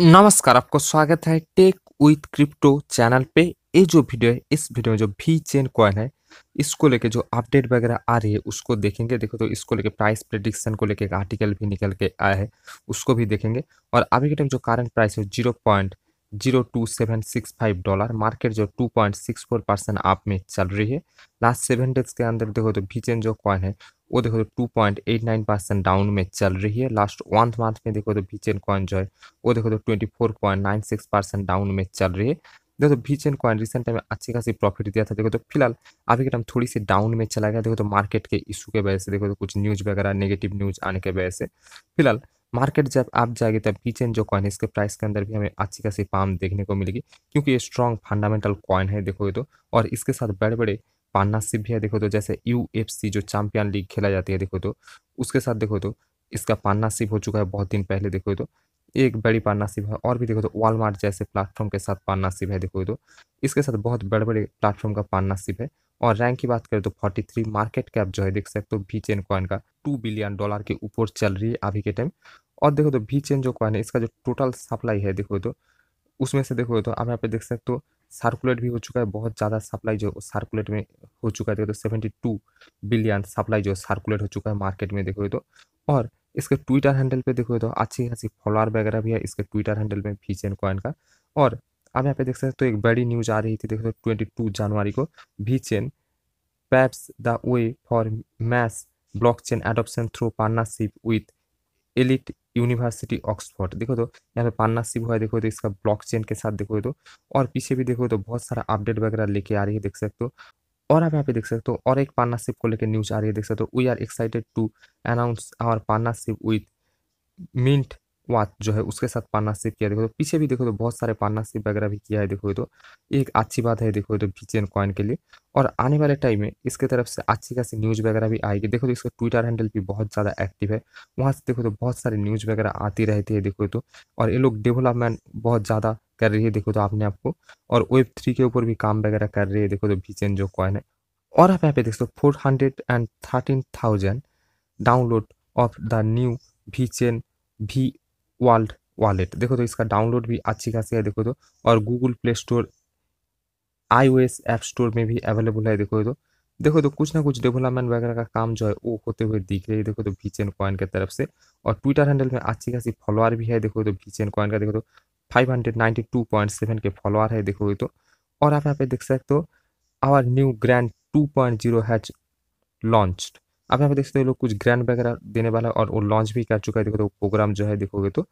नमस्कार आपको स्वागत है टेक विथ क्रिप्टो चैनल पे ये जो वीडियो है इस वीडियो में जो भी चेन कॉइन है इसको लेके जो अपडेट वगैरह आ रही है उसको देखेंगे देखो तो इसको लेके प्राइस प्रेडिक्शन को लेके एक आर्टिकल भी निकल के आया है उसको भी देखेंगे और अभी के टाइम जो करंट प्राइस है zero point zero two seven six five dollar market जो two point six four percent आप में चल रही है लास्ट सेवन डेज के अंदर देखो तो भी चेन जो कॉइन है वो देखो तो 2.89 परसेंट डाउन में चल रही है लास्ट वन मंथ में देखो तो बीचेन कॉइन जो है वो देखो तो 24.96 परसेंट डाउन में चल रही है देखो तो बीचेन कॉइन रिसेंट टाइम में अच्छी खासी प्रॉफिट दिया था देखो तो फिलहाल अभी के टाइम थोड़ी सी डाउन में चला गया देखो तो मार्केट के इशू के वजह से देखो तो कुछ न्यूज़ वगैरह नेगेटिव न्यूज़ आने के वजह से फिलहाल मार्केट जब आप जाएगी तब बीचेन जो कॉइन है इसके प्राइस के अंदर भी हमें अच्छी खासी पाम देखने को मिलेगी क्योंकि ये स्ट्रॉन्ग फंडामेंटल कॉइन है देखो तो और इसके साथ बड़े बड़े पार्टनरशिप भी है देखो तो जैसे यू जो चैम्पियन लीग खेला जाती है देखो तो उसके साथ देखो तो इसका पान्ना सिप हो चुका है बहुत दिन पहले देखो तो एक बड़ी पार्टनरशिप है और भी देखो तो वॉलमार्ट जैसे प्लेटफॉर्म के साथ पार्टनरशिप है देखो तो इसके साथ बहुत बड़े बड़े प्लेटफॉर्म का पार्टनरशिप है और रैंक की बात करें तो 43 मार्केट कैप जो है देख सकते हो भी चेन कॉइन का टू बिलियन डॉलर के ऊपर चल रही है अभी के टाइम और देखो तो भी चेन जो कॉइन है इसका जो टोटल सप्लाई है देखो तो उसमें से देखो तो आप यहाँ पे देख सकते हो सर्कुलेट भी हो चुका है बहुत ज़्यादा सप्लाई जो सर्कुलेट में हो चुका है देखो तो सेवेंटी टू बिलियन सप्लाई जो सर्कुलेट हो चुका है मार्केट में देखो तो और इसके ट्विटर हैंडल पे देखो तो अच्छी खासी फॉलोअर वगैरह भी है इसके ट्विटर हैंडल में फीच एंड कॉइन का और आप यहाँ पे देख सकते हो तो एक बड़ी न्यूज आ रही थी देखो ट्वेंटी तो टू जनवरी को VeChain paves the way for mass blockchain adoption through partnership with elite university Oxford देखो तो यहाँ पे पार्टनरशिप हुआ है देखो तो इसका ब्लॉक चेन के साथ देखो तो और पीछे भी देखो तो बहुत सारा अपडेट वगैरह लेके आ रही है देख सकते हो और आप यहाँ पे देख सकते हो और एक पार्टनरशिप को लेकर न्यूज आ रही है देख सकते हो we are excited to announce our partnership with mint watch जो है उसके साथ पार्टनरशिप किया देखो तो पीछे भी देखो तो बहुत सारे पार्टनरशिप वगैरह भी किया है देखो तो एक अच्छी बात है देखो तो चेन कॉइन के लिए और आने वाले टाइम में इसके तरफ से अच्छी खासी न्यूज़ वगैरह भी आएगी देखो तो इसका ट्विटर हैंडल भी बहुत ज़्यादा एक्टिव है वहाँ से देखो तो बहुत सारी न्यूज़ वगैरह आती रहती है देखो तो और ये लोग डेवलपमेंट बहुत ज़्यादा कर रही है देखो तो आपने आपको और वेब थ्री के ऊपर भी काम वगैरह कर रही है देखो तो चेन जो कॉइन है और आप यहाँ पे देख सकते हो four hundred and thirteen thousand download of the new VeChain VeWorld wallet देखो तो इसका डाउनलोड भी अच्छी खासी है देखो तो और गूगल प्ले स्टोर आई ऐप स्टोर में भी अवेलेबल है देखो तो देखो तो कुछ ना कुछ डेवलपमेंट वगैरह का काम जो है वो होते हुए दिख रही है देखो तो भीचेन कॉइन की तरफ से और ट्विटर हैंडल में अच्छी खासी फॉलोअर भी है देखो तो भीचेन कॉइन का देखो तो 592.7 के फॉलोअर है देखो तो और आप यहाँ पे देख सकते हो our new grand two 2.0 has launched आप यहाँ पे देख सकते हो लोग कुछ ग्रैंड वगैरह देने वाला है और वो लॉन्च भी कर चुका है देखो तो प्रोग्राम जो है देखोगे तो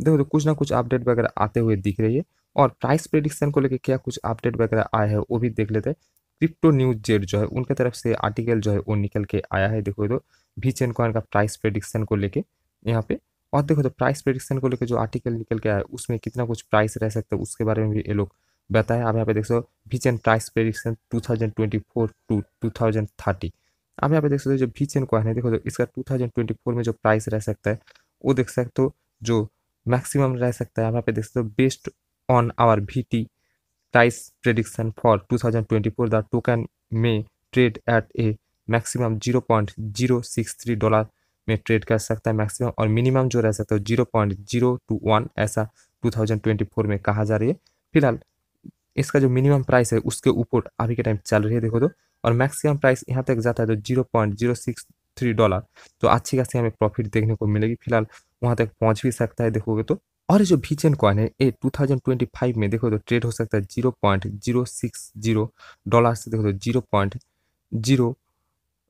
देखो तो कुछ ना कुछ अपडेट वगैरह आते हुए दिख रही है और प्राइस प्रेडिक्शन को लेकर क्या कुछ अपडेट वगैरह आया है वो भी देख लेते हैं क्रिप्टो न्यूज जेड जो है उनके तरफ से आर्टिकल जो है वो निकल के आया है देखो तो भी चेन कॉइन का प्राइस प्रेडिक्शन को लेके यहाँ पे और देखो तो प्राइस प्रेडिक्शन को लेकर जो आर्टिकल निकल के आया है उसमें कितना कुछ प्राइस रह सकता है उसके बारे में भी ये लोग बताया आप यहाँ पे देख सो भी chain price prediction to to two thousand twenty four two thousand thirty आप यहाँ पे देख सकते हो जो भी चेन कॉइन है देखो तो इसका 2024 में जो प्राइस रह सकता है वो देख सकते हो जो मैक्सिमम रह सकता है आप यहाँ पे देख सकते हो based on our we price prediction for 2024 the token में trade at a maximum 0.063 dollar में ट्रेड कर सकता है मैक्सिमम और मिनिमम जो रह सकता है zero point zero two one ऐसा 2024 में कहा जा रही है फिलहाल इसका जो मिनिमम प्राइस है उसके ऊपर अभी के टाइम चल रही है देखो तो और मैक्सिमम प्राइस यहाँ तक जाता है तो zero point zero six three dollar तो अच्छी खासी हमें प्रॉफिट देखने को मिलेगी फिलहाल वहाँ तक पहुँच भी सकता है देखोगे तो और जो भीचेन कॉइन है ये 2025 में देखो तो ट्रेड हो सकता है zero point zero six zero dollar से देखो तो zero point zero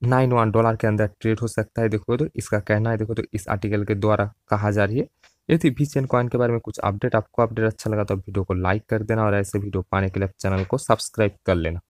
nine one dollar के अंदर ट्रेड हो सकता है देखो तो इसका कहना है देखो तो इस आर्टिकल के द्वारा कहा जा रही है ये थी भी चेन कॉइन के बारे में कुछ अपडेट आपको अपडेट अच्छा लगा तो वीडियो को लाइक कर देना और ऐसे वीडियो पाने के लिए चैनल को सब्सक्राइब कर लेना